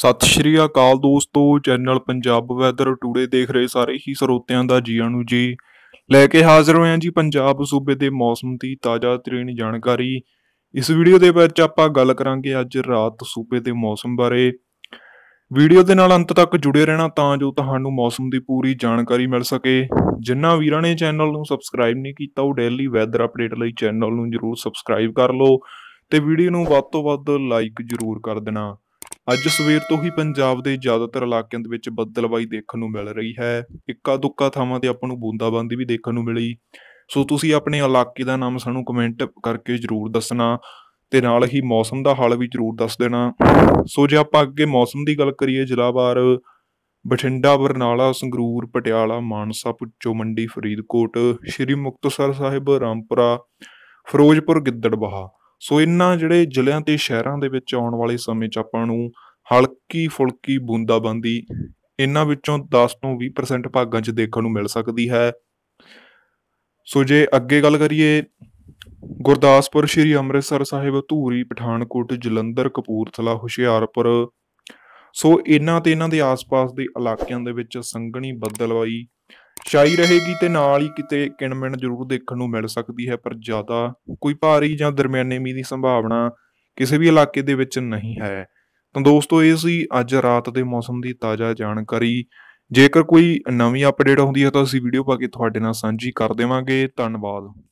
ਸਤਿ ਸ਼੍ਰੀ ਅਕਾਲ ਦੋਸਤੋ channel Punjab weather today ਦੇਖ ਰਹੇ ਸਾਰੇ ਹੀ ਸਰੋਤਿਆਂ ਦਾ ਜੀ ਆਨੂ ਜੀ ਲੈ ਕੇ ਹਾਜ਼ਰ ਹੋਏ ਹਾਂ ਜੀ ਪੰਜਾਬ ਸੂਬੇ ਦੇ ਮੌਸਮ ਦੀ ਤਾਜ਼ਾ ਤਰੀਨ ਜਾਣਕਾਰੀ ਇਸ ਵੀਡੀਓ ਦੇ ਵਿੱਚ ਆਪਾਂ ਗੱਲ ਕਰਾਂਗੇ ਅੱਜ ਰਾਤ ਸੂਬੇ ਦੇ ਮੌਸਮ ਬਾਰੇ ਵੀਡੀਓ ਦੇ ਨਾਲ ਅੰਤ ਤੱਕ ਜੁੜੇ ਰਹਿਣਾ ਤਾਂ ਜੋ ਤੁਹਾਨੂੰ ਮੌਸਮ ਦੀ ਪੂਰੀ ਜਾਣਕਾਰੀ ਮਿਲ ਸਕੇ ਜਿਨ੍ਹਾਂ ਵੀਰਾਂ ਨੇ ਚੈਨਲ ਨੂੰ ਸਬਸਕ੍ਰਾਈਬ ਨਹੀਂ ਕੀਤਾ ਉਹ ਡੇਲੀ ਵੈਦਰ ਅਪਡੇਟ ਲਈ ਚੈਨਲ ਨੂੰ ਜਰੂਰ ਸਬਸਕ੍ਰਾਈਬ ਕਰ ਲਓ ਤੇ ਵੀਡੀਓ ਨੂੰ ਵੱਧ ਤੋਂ ਵੱਧ ਲਾਈਕ ਜਰੂਰ ਕਰ ਦੇਣਾ ਅੱਜ ਸਵੇਰ ਤੋਂ ਹੀ ਪੰਜਾਬ ਦੇ ਜ਼ਿਆਦਾਤਰ ਇਲਾਕਿਆਂ ਦੇ ਵਿੱਚ ਬੱਦਲਬਾਈ ਦੇਖਣ ਨੂੰ ਮਿਲ ਰਹੀ ਹੈ ਇੱਕਾ ਦੁੱਕਾ ਥਾਵਾਂ ਤੇ ਆਪਾਂ ਨੂੰ ਬੂੰਦਾਬਾਂਦੀ ਵੀ ਦੇਖਣ ਨੂੰ ਮਿਲੀ ਸੋ ਤੁਸੀਂ ਆਪਣੇ ਇਲਾਕੇ ਦਾ ਨਾਮ ਸਾਨੂੰ ਕਮੈਂਟ ਕਰਕੇ ਜ਼ਰੂਰ ਦੱਸਣਾ ਤੇ ਨਾਲ ਹੀ ਮੌਸਮ ਦਾ ਹਾਲ ਵੀ ਜ਼ਰੂਰ ਦੱਸ ਦੇਣਾ ਸੋ ਜੇ ਆਪਾਂ ਅੱਗੇ ਮੌਸਮ ਦੀ ਗੱਲ ਕਰੀਏ ਜ਼ਿਲ੍ਹਾਵਾਰ ਬਠਿੰਡਾ ਬਰਨਾਲਾ ਸੰਗਰੂਰ ਪਟਿਆਲਾ ਮਾਨਸਾ ਪੁੱਚੋ ਮੰਡੀ ਫਰੀਦਕੋਟ ਸ਼੍ਰੀ ਮੁਕਤਸਰ ਸਾਹਿਬ ਰਾਮਪੁਰਾ ਫਿਰੋਜ਼ਪੁਰ ਗਿੱਦੜਬਾਹਾ ਸੋ ਇੰਨਾ ਜਿਹੜੇ ਜ਼ਿਲ੍ਹਿਆਂ ਤੇ ਸ਼ਹਿਰਾਂ ਦੇ ਵਿੱਚ ਆਉਣ ਵਾਲੇ ਸਮੇਂ 'ਚ ਆਪਾਂ ਨੂੰ ਹਲਕੀ ਫੁਲਕੀ ਬੂੰਦਾਬੰਦੀ ਇਨ੍ਹਾਂ ਵਿੱਚੋਂ 10 ਤੋਂ 20% ਭਾਗਾਂ 'ਚ ਦੇਖਣ ਨੂੰ ਮਿਲ ਸਕਦੀ ਹੈ ਸੋ ਜੇ ਅੱਗੇ ਗੱਲ ਕਰੀਏ ਗੁਰਦਾਸਪੁਰ ਸ਼੍ਰੀ ਅੰਮ੍ਰਿਤਸਰ ਸਾਹਿਬ ਧੂਰੀ ਪਠਾਨਕੋਟ ਜਲੰਧਰ ਕਪੂਰਥਲਾ ਹੁਸ਼ਿਆਰਪੁਰ ਸੋ ਇਹਨਾਂ ਤੇ ਇਹਨਾਂ ਦੇ ਆਸ-ਪਾਸ ਦੇ ਇਲਾਕਿਆਂ ਦੇ ਵਿੱਚ ਸੰਘਣੀ ਬੱਦਲਵਾਈ ਛਾਈ ਰਹੇਗੀ ਤੇ ਨਾਲ ਹੀ ਕਿਤੇ ਕਿਣਮਣ ਜ਼ਰੂਰ ਦੇਖਣ ਨੂੰ ਮਿਲ ਸਕਦੀ ਹੈ ਪਰ ਜ਼ਿਆਦਾ ਕੋਈ ਭਾਰੀ ਜਾਂ ਦਰਮਿਆਨੇ ਮੀਂਹ ਦੀ ਸੰਭਾਵਨਾ ਕਿਸੇ ਵੀ ਇਲਾਕੇ ਦੇ ਵਿੱਚ ਨਹੀਂ ਹੈ ਤਾਂ ਦੋਸਤੋ ਇਹ ਸੀ ਅੱਜ ਰਾਤ ਦੇ ਮੌਸਮ ਦੀ ਤਾਜ਼ਾ ਜਾਣਕਾਰੀ ਜੇਕਰ ਕੋਈ ਨਵੀਂ ਅਪਡੇਟ ਆਉਂਦੀ ਹੈ ਤਾਂ ਅਸੀਂ ਵੀਡੀਓ ਪਾ ਕੇ ਤੁਹਾਡੇ ਨਾਲ ਸਾਂਝੀ ਕਰ ਦੇਵਾਂਗੇ ਧੰਨਵਾਦ